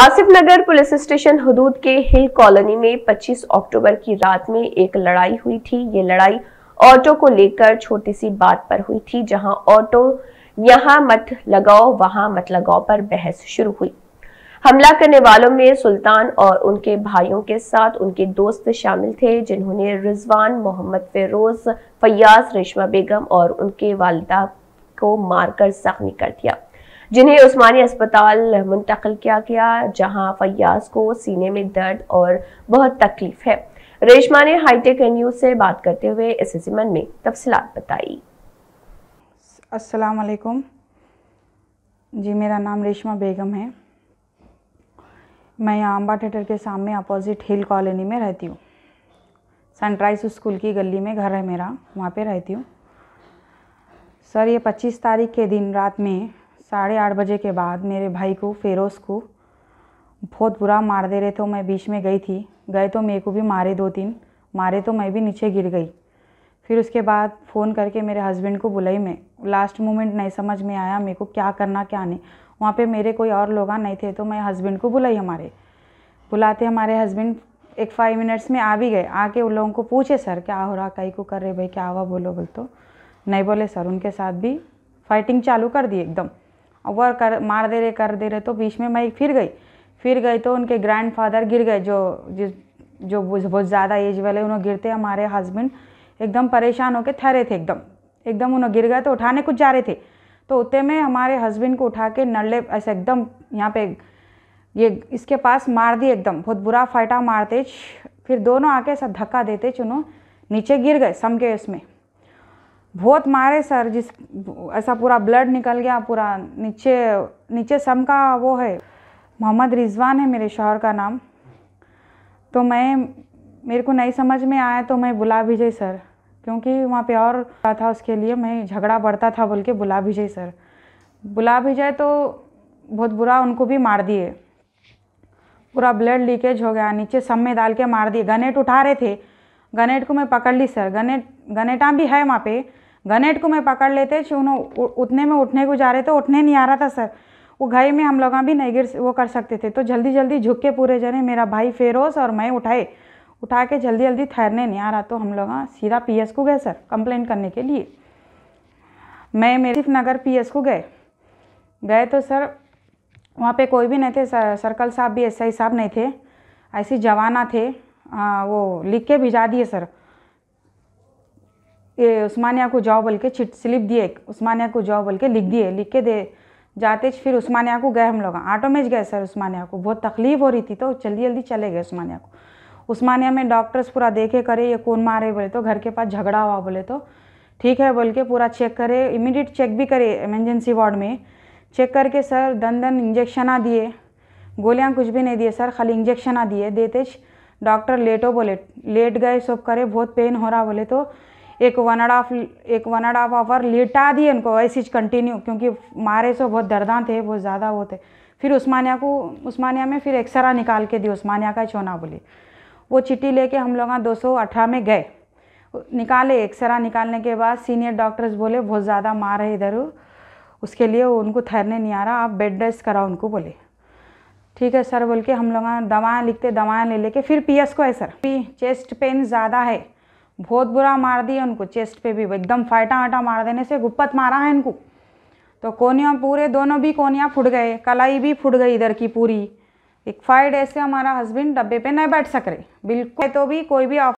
आसिफ नगर police station हदूद के हिल colony में 25 अक्टूबर की रात में एक लड़ाई हुई थी ये लड़ाई ऑटो को लेकर छोटी सी बात पर हुई थी जहां ऑटो यहां मत लगाओ वहां मत लगाओ पर बहस शुरू हुई हमला करने वालों में सुल्तान और उनके भाइयों के साथ उनके दोस्त शामिल थे जिन्होंने रिजवान मोहम्मद फेरोज फयाज रेशमा बेगम और उनके वालदा को मारकर जख्मी कर दिया जिन्हें उस्मानी अस्पताल मुंतकिल किया गया जहां फयाज को सीने में दर्द और बहुत तकलीफ है रेशमा ने हाईटेक न्यूज से बात करते हुए इस जिमन में तफसलत बताई असलकुम जी मेरा नाम रेशमा बेगम है मैं यहाँ अम्बा थिएटर के सामने अपोजिट हिल कॉलोनी में रहती हूँ सनराइज स्कूल की गली में घर है मेरा वहाँ पे रहती हूँ सर ये 25 तारीख के दिन रात में साढ़े आठ बजे के बाद मेरे भाई को फेरोज़ को बहुत बुरा मार दे रहे थे मैं बीच में गई थी गए तो मेरे को भी मारे दो तीन मारे तो मैं भी नीचे गिर गई फिर उसके बाद फ़ोन करके मेरे हस्बैंड को बुलाई मैं लास्ट मोमेंट नहीं समझ में आया मेरे को क्या करना क्या नहीं वहाँ पे मेरे कोई और लोग नहीं थे तो मैं हस्बैंड को बुलाई हमारे बुलाते हमारे हस्बैंड एक फाइव मिनट्स में आ भी गए आके उन लोगों को पूछे सर क्या हो रहा कहीं को कर रहे भाई क्या हुआ बोलो बोल तो नहीं बोले सर उनके साथ भी फाइटिंग चालू कर दी एकदम और कर मार दे रहे कर दे रहे तो बीच में मैं फिर गई फिर गई तो उनके ग्रैंडफादर गिर गए जो जिस जो बहुत ज़्यादा एज वाले उन्होंने गिरते हमारे हस्बैंड एकदम परेशान होकर ठहरे थे एकदम एकदम उन्होंने गिर गए तो उठाने कुछ जा रहे थे तो उतने में हमारे हस्बैंड को उठा के नल्ले ऐसे एकदम यहाँ पे ये इसके पास मार दिए एकदम बहुत बुरा फाइटा मारते फिर दोनों आके ऐसा धक्का देते चुनो नीचे गिर गए सम के उसमें बहुत मारे सर जिस ऐसा पूरा ब्लड निकल गया पूरा नीचे नीचे सम का वो है मोहम्मद रिजवान है मेरे शोहर का नाम तो मैं मेरे को नहीं समझ में आया तो मैं बुला विजय सर क्योंकि वहाँ पे और था उसके लिए मैं झगड़ा बढ़ता था बोल के बुला विजय सर बुला विजय तो बहुत बुरा उनको भी मार दिए पूरा ब्लड लीकेज हो गया नीचे सम में डाल के मार दिए गनेट उठा रहे थे गनेट को मैं पकड़ ली सर गनेट गनेटा भी है वहाँ पे गनेट को मैं पकड़ लेते उन्होंने उतने में उठने को जा रहे थे उठने नहीं आ रहा था सर वो घाई में हम लोग भी नहीं गिर वो कर सकते थे तो जल्दी जल्दी झुक के पूरे जने मेरा भाई फेरोस और मैं उठाए उठा के जल्दी जल्दी ठहरने नहीं आ रहा तो हम लोग हाँ, सीधा पी को गए सर कंप्लेंट करने के लिए मैं मेरे नगर पी को गए गए तो सर वहाँ पे कोई भी नहीं थे सर्कल साहब भी एसआई साहब नहीं थे ऐसे जवाना थे आ, हाँ, वो लिख के भिजा दिए सर ये उस्मानिया को जाओ बोल के चिट स्लिप दिए उस्मानिया को जाओ बोल के लिख दिए लिख के दे जाते फिर उस्मानिया को गए हम लोग ऑटो में गए सर उस्मानिया को बहुत तकलीफ हो रही थी तो जल्दी जल्दी चले गए उस्मानिया को उस्मानिया में डॉक्टर्स पूरा देखे करे ये कौन मारे बोले तो घर के पास झगड़ा हुआ बोले तो ठीक है बोल के पूरा चेक करे इमिडिएट चेक भी करे इमरजेंसी वार्ड में चेक करके सर दन दन इंजेक्शन दिए गोलियाँ कुछ भी नहीं दिए सर खाली इंजेक्शन दिए देते डॉक्टर लेटो बोले लेट गए सब करे बहुत पेन हो रहा बोले तो एक वन एंड हाफ एक वन एंड हाफ आवर लेटा दिए उनको ऐसी कंटिन्यू क्योंकि मारे से बहुत दर्दान थे बहुत ज़्यादा वो थे फिर उस्मानिया को उस्मानिया में फिर एक्सरा निकाल के दी उस्मानिया का चोना बोली वो चिट्ठी लेके हम लोग दो सौ अठारह में गए निकाले एक्सरा निकालने के बाद सीनियर डॉक्टर्स बोले बहुत ज़्यादा मार है इधर उसके लिए उनको ठहरने नहीं आ रहा आप बेड रेस्ट कराओ उनको बोले ठीक है सर बोल के हम लोग दवाएँ लिखते दवाएँ ले लेके फिर पीएस को है सर पी चेस्ट पेन ज़्यादा है बहुत बुरा मार दिया उनको चेस्ट पे भी एकदम फाटा आटा मार देने से गुप्पत मारा है इनको तो कोनिया पूरे दोनों भी कोनिया फूट गए कलाई भी फूट गई इधर की पूरी एक फाइव डेज से हमारा हस्बैंड डब्बे पे नहीं बैठ सक रहे बिल्कुल तो भी कोई भी